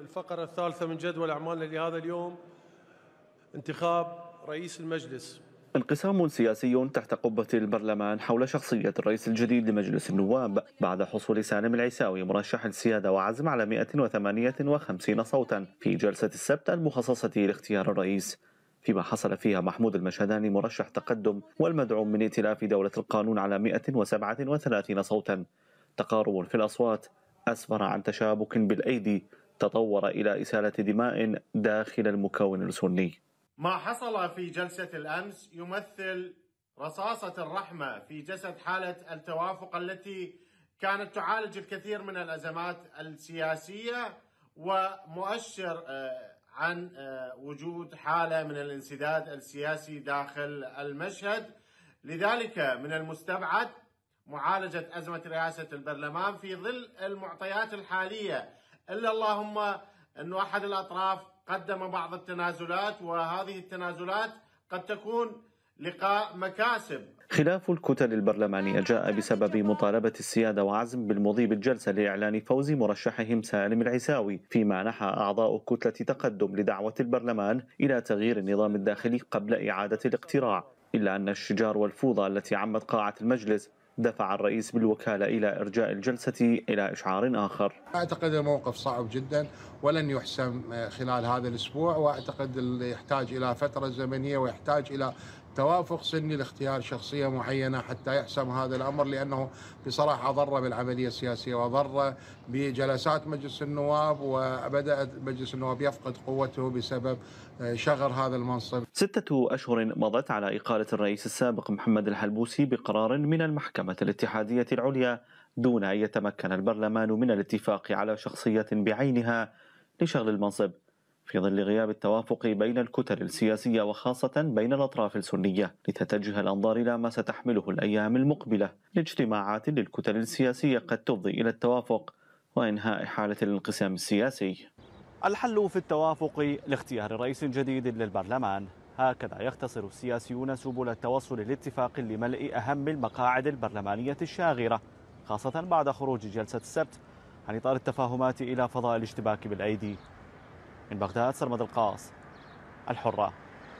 الفقرة الثالثة من جدول أعمالنا لهذا اليوم انتخاب رئيس المجلس انقسام سياسي تحت قبة البرلمان حول شخصية الرئيس الجديد لمجلس النواب بعد حصول سالم العيساوي مرشح السيادة وعزم على 158 صوتا في جلسة السبت المخصصة لاختيار الرئيس فيما حصل فيها محمود المشهداني مرشح تقدم والمدعوم من ائتلاف دولة القانون على 137 صوتا تقارب في الأصوات أسفر عن تشابك بالأيدي تطور إلى إسالة دماء داخل المكون السني ما حصل في جلسة الأمس يمثل رصاصة الرحمة في جسد حالة التوافق التي كانت تعالج الكثير من الأزمات السياسية ومؤشر آه، عن آه، وجود حالة من الانسداد السياسي داخل المشهد لذلك من المستبعد معالجة أزمة رئاسة البرلمان في ظل المعطيات الحالية الا اللهم انه احد الاطراف قدم بعض التنازلات وهذه التنازلات قد تكون لقاء مكاسب خلاف الكتل البرلمانية جاء بسبب مطالبة السيادة وعزم بالمضي بالجلسة لإعلان فوز مرشحهم سالم العساوي فيما نحى أعضاء كتلة تقدم لدعوة البرلمان إلى تغيير النظام الداخلي قبل إعادة الاقتراع إلا أن الشجار والفوضى التي عمت قاعة المجلس دفع الرئيس بالوكالة إلى إرجاء الجلسة إلى إشعار آخر أعتقد الموقف صعب جدا ولن يحسم خلال هذا الأسبوع وأعتقد يحتاج إلى فترة زمنية ويحتاج إلى توافق سني لاختيار شخصيه معينه حتى يحسم هذا الامر لانه بصراحه ضر بالعمليه السياسيه وضر بجلسات مجلس النواب وبدا مجلس النواب يفقد قوته بسبب آه، شغر هذا المنصب. سته اشهر مضت على اقاله الرئيس السابق محمد الحلبوسي بقرار من المحكمه الاتحاديه العليا دون ان يتمكن البرلمان من الاتفاق على شخصيه بعينها لشغل المنصب. في ظل غياب التوافق بين الكتل السياسية وخاصة بين الأطراف السنية لتتجه الأنظار إلى ما ستحمله الأيام المقبلة لاجتماعات للكتل السياسية قد تفضي إلى التوافق وإنهاء حالة الانقسام السياسي الحل في التوافق لاختيار رئيس جديد للبرلمان هكذا يختصر السياسيون سبل التوصل لاتفاق لملء أهم المقاعد البرلمانية الشاغرة خاصة بعد خروج جلسة السبت عن إطار التفاهمات إلى فضاء الاشتباك بالأيدي من بغداد سرمد القاص الحرة